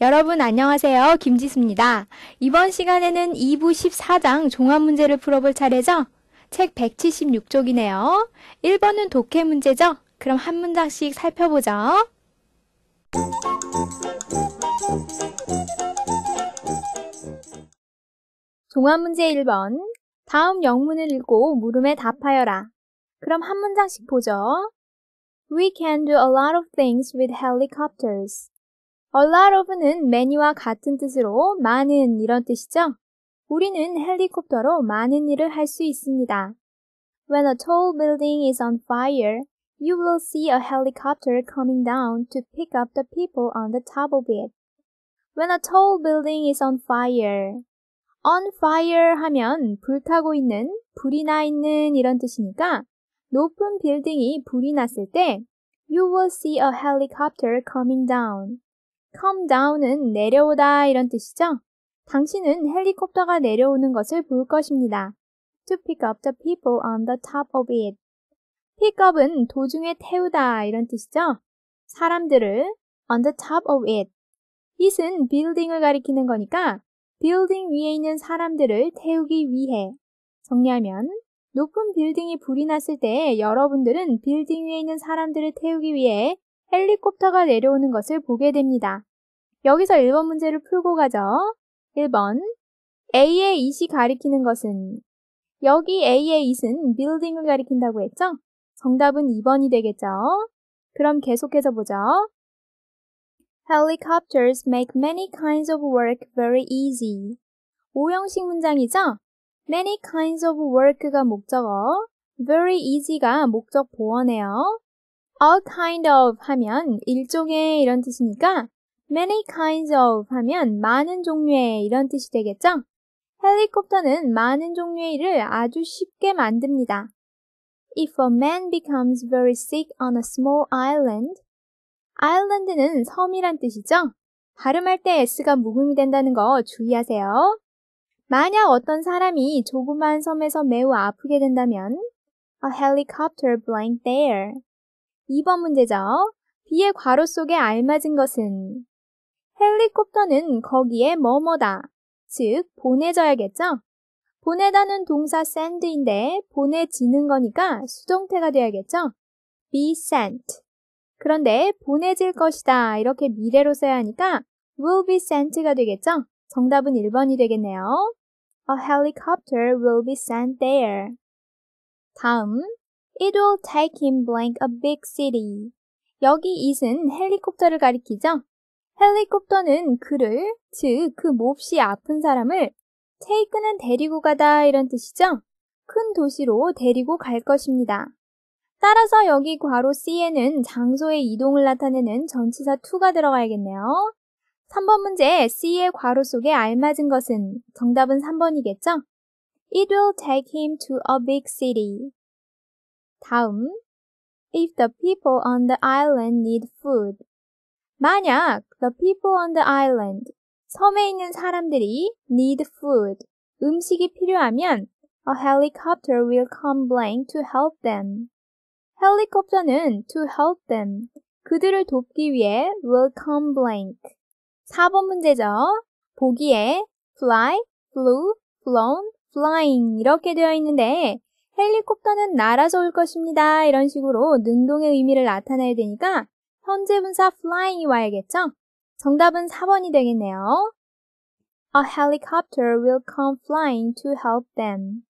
여러분 안녕하세요. 김지수입니다. 이번 시간에는 2부 14장 종합 문제를 풀어볼 차례죠? 책 176쪽이네요. 1번은 독해 문제죠? 그럼 한 문장씩 살펴보죠. 종합 문제 1번. 다음 영문을 읽고 물음에 답하여라. 그럼 한 문장씩 보죠. We can do a lot of things with helicopters. A lot of는 many와 같은 뜻으로 많은 이런 뜻이죠. 우리는 헬리콥터로 많은 일을 할 수 있습니다. When a tall building is on fire, you will see a helicopter coming down to pick up the people on the top of it. When a tall building is on fire. on fire 하면 불타고 있는, 불이 나 있는 이런 뜻이니까 높은 빌딩이 불이 났을 때 you will see a helicopter coming down. come down은 내려오다 이런 뜻이죠. 당신은 헬리콥터가 내려오는 것을 볼 것입니다. to pick up the people on the top of it. pick up은 도중에 태우다 이런 뜻이죠. 사람들을 on the top of it. it은 building을 가리키는 거니까 빌딩 위에 있는 사람들을 태우기 위해. 정리하면 높은 빌딩이 불이 났을 때 여러분들은 빌딩 위에 있는 사람들을 태우기 위해 헬리콥터가 내려오는 것을 보게 됩니다. 여기서 1번 문제를 풀고 가죠. 1번 A의 이시 가리키는 것은 여기 A의 이은 빌딩을 가리킨다고 했죠? 정답은 2번이 되겠죠. 그럼 계속해서 보죠. Helicopters make many kinds of work very easy. 5형식 문장이죠? Many kinds of work가 목적어, very easy가 목적 보어네요. all kind of 하면 일종의 이런 뜻이니까 many kinds of 하면 많은 종류의 이런 뜻이 되겠죠? 헬리콥터는 많은 종류의 일을 아주 쉽게 만듭니다. If a man becomes very sick on a small island, 아일랜드는 섬이란 뜻이죠? 발음할 때 S가 묵음이 된다는 거 주의하세요. 만약 어떤 사람이 조그만 섬에서 매우 아프게 된다면, a helicopter blank there. 2번 문제죠. B의 괄호 속에 알맞은 것은? 헬리콥터는 거기에 뭐뭐다 즉, 보내져야겠죠? 보내다는 동사 send인데 보내지는 거니까 수동태가 돼야겠죠 be sent. 그런데 보내질 것이다 이렇게 미래로 써야 하니까 will be sent가 되겠죠? 정답은 1번이 되겠네요. A helicopter will be sent there. 다음, It'll take him blank a big city. 여기 it은 헬리콥터를 가리키죠. 헬리콥터는 그를, 즉 그 몹시 아픈 사람을 take는 데리고 가다 이런 뜻이죠. 큰 도시로 데리고 갈 것입니다. 따라서 여기 괄호 C에는 장소의 이동을 나타내는 전치사 t 가 들어가야겠네요. 3번 문제 C의 괄호 속에 알맞은 것은 정답은 3번이겠죠? It will take him to a big city. 다음, if the people on the island need food. 만약 the people on the island, 섬에 있는 사람들이 need food, 음식이 필요하면 a helicopter will come f l y n g to help them. 헬리콥터는 to help them, 그들을 돕기 위해 will come blank. 4번 문제죠. 보기에 fly, flew, flown, flying 이렇게 되어 있는데 헬리콥터는 날아서 올 것입니다. 이런 식으로 능동의 의미를 나타내야 되니까 현재 분사 flying이 와야겠죠? 정답은 4번이 되겠네요. A helicopter will come flying to help them.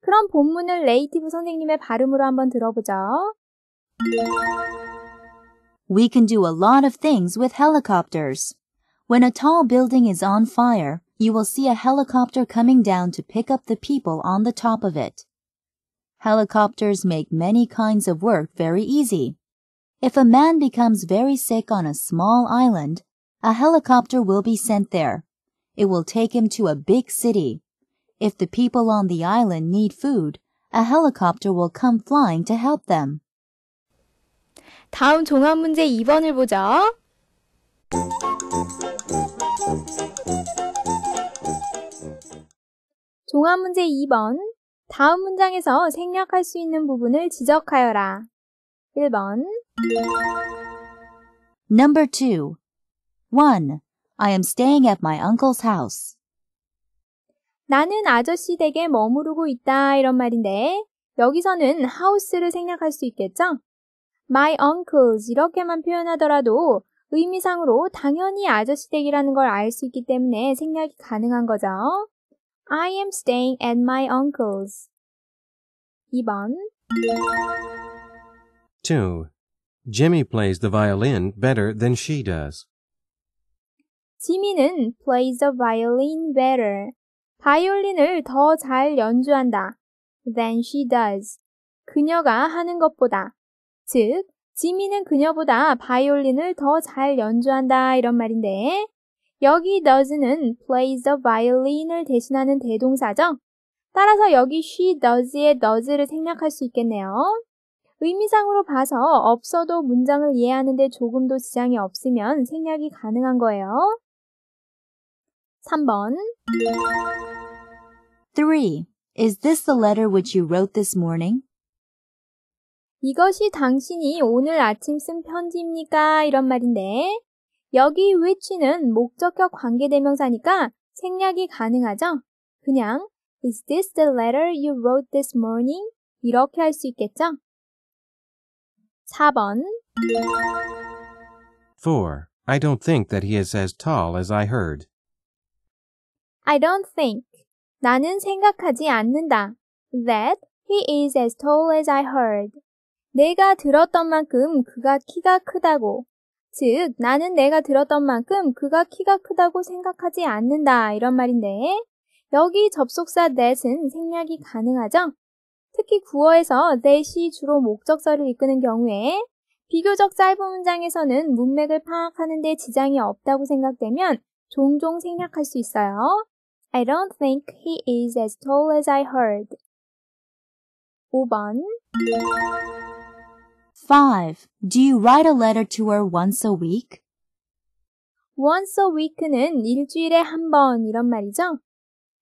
그럼 본문을 네이티브 선생님의 발음으로 한번 들어보죠. We can do a lot of things with helicopters. When a tall building is on fire, you will see a helicopter coming down to pick up the people on the top of it. Helicopters make many kinds of work very easy. If a man becomes very sick on a small island, a helicopter will be sent there. It will take him to a big city. If the people on the island need food, a helicopter will come flying to help them. 다음 종합 문제 2번을 보죠. 종합 문제 2번 다음 문장에서 생략할 수 있는 부분을 지적하여라. 1번 Number 2 1. I am staying at my uncle's house. 나는 아저씨 댁에 머무르고 있다 이런 말인데 여기서는 house를 생략할 수 있겠죠? my uncle's 이렇게만 표현하더라도 의미상으로 당연히 아저씨 댁이라는 걸 알 수 있기 때문에 생략이 가능한 거죠. I am staying at my uncle's. 2번. 2. Jimmy plays the violin better than she does. 지민은 plays the violin better. 바이올린을 더 잘 연주한다. than she does. 그녀가 하는 것보다. 즉, 지민은 그녀보다 바이올린을 더 잘 연주한다. 이런 말인데, 여기 does는 plays the violin을 대신하는 대동사죠. 따라서 여기 she does의 does를 생략할 수 있겠네요. 의미상으로 봐서 없어도 문장을 이해하는데 조금도 지장이 없으면 생략이 가능한 거예요. 3번 3. Is this the letter which you wrote this morning? 이것이 당신이 오늘 아침 쓴 편지입니까? 이런 말인데 여기 which는 목적격 관계대명사니까 생략이 가능하죠? 그냥 Is this the letter you wrote this morning? 이렇게 할 수 있겠죠? 4번 4. I don't think that he is as tall as I heard. I don't think. 나는 생각하지 않는다. That he is as tall as I heard. 내가 들었던 만큼 그가 키가 크다고. 즉, 나는 내가 들었던 만큼 그가 키가 크다고 생각하지 않는다. 이런 말인데, 여기 접속사 that은 생략이 가능하죠? 특히 구어에서 that이 주로 목적어를 이끄는 경우에 비교적 짧은 문장에서는 문맥을 파악하는 데 지장이 없다고 생각되면 종종 생략할 수 있어요. I don't think he is as tall as I heard. 5번 5. Do you write a letter to her once a week? once a week는 일주일에 한 번 이런 말이죠.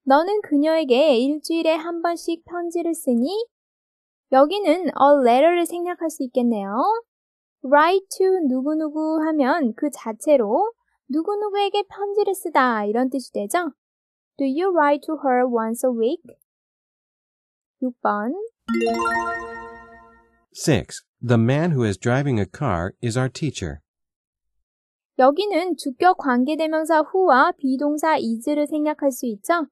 너는 그녀에게 일주일에 한 번씩 편지를 쓰니? 여기는 a letter를 생략할 수 있겠네요. write to 누구누구 하면 그 자체로 누구누구에게 편지를 쓰다 이런 뜻이 되죠. Do you write to her once a week? 6번 6. The man who is driving a car is our teacher. 여기는 주격 관계대명사 who와 비동사 is를 생략할 수 있죠?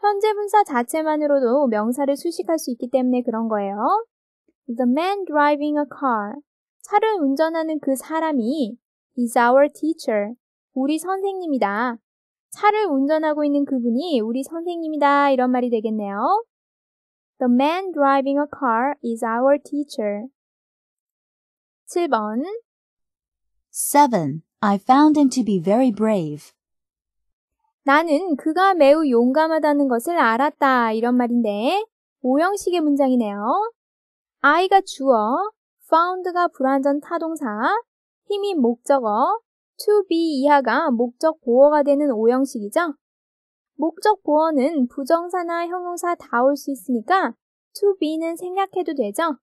현재 분사 자체만으로도 명사를 수식할 수 있기 때문에 그런 거예요. The man driving a car. 차를 운전하는 그 사람이 is our teacher. 우리 선생님이다. 차를 운전하고 있는 그분이 우리 선생님이다. 이런 말이 되겠네요. The man driving a car is our teacher. 7번 7. I found him to be very brave. 나는 그가 매우 용감하다는 것을 알았다. 이런 말인데, 오형식의 문장이네요. I가 주어, found가 불완전 타동사, 힘이 목적어, to be 이하가 목적 보어가 되는 오형식이죠. 목적 보어는 부정사나 형용사 다 올 수 있으니까 to be는 생략해도 되죠.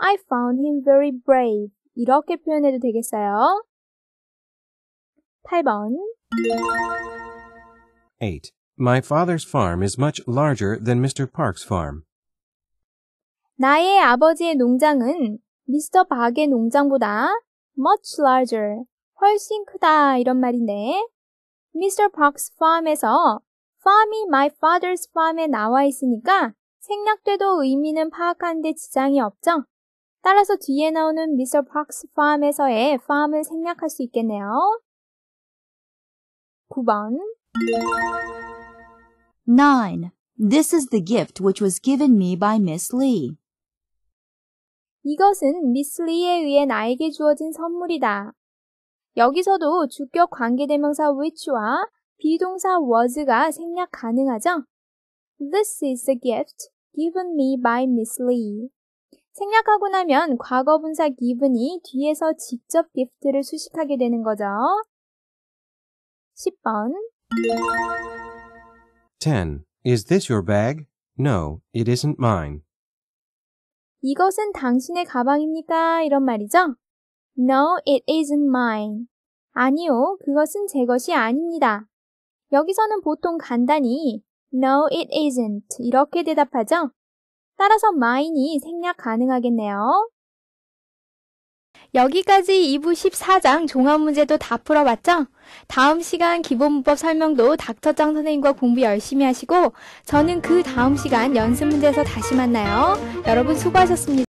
I found him very brave. 이렇게 표현해도 되겠어요. 8번. 8. My father's farm is much larger than Mr. Park's farm. 나의 아버지의 농장은 미스터 박의 농장보다 much larger, 훨씬 크다 이런 말인데 Mr. Park's farm에서 farm이 my father's farm에 나와 있으니까 생략돼도 의미는 파악하는데 지장이 없죠? 따라서 뒤에 나오는 미스터 박스 farm에서의 farm을 생략할 수 있겠네요. 9번 9. This is the gift which was given me by Miss Lee. 이것은 미스 리에 의해 나에게 주어진 선물이다. 여기서도 주격 관계대명사 which와 비동사 was가 생략 가능하죠? This is the gift given me by Miss Lee. 생략하고 나면 과거 분사 g i 이 뒤에서 직접 gift를 수식하게 되는 거죠. 10번 10. Is this your bag? No, it isn't mine. 이것은 당신의 가방입니까? 이런 말이죠. No, it isn't mine. 아니요, 그것은 제 것이 아닙니다. 여기서는 보통 간단히 No, it isn't 이렇게 대답하죠. 따라서 마인이 생략 가능하겠네요. 여기까지 2부 14장 종합문제도 다 풀어봤죠? 다음 시간 기본문법 설명도 닥터짱 선생님과 공부 열심히 하시고 저는 그 다음 시간 연습문제에서 다시 만나요. 여러분 수고하셨습니다.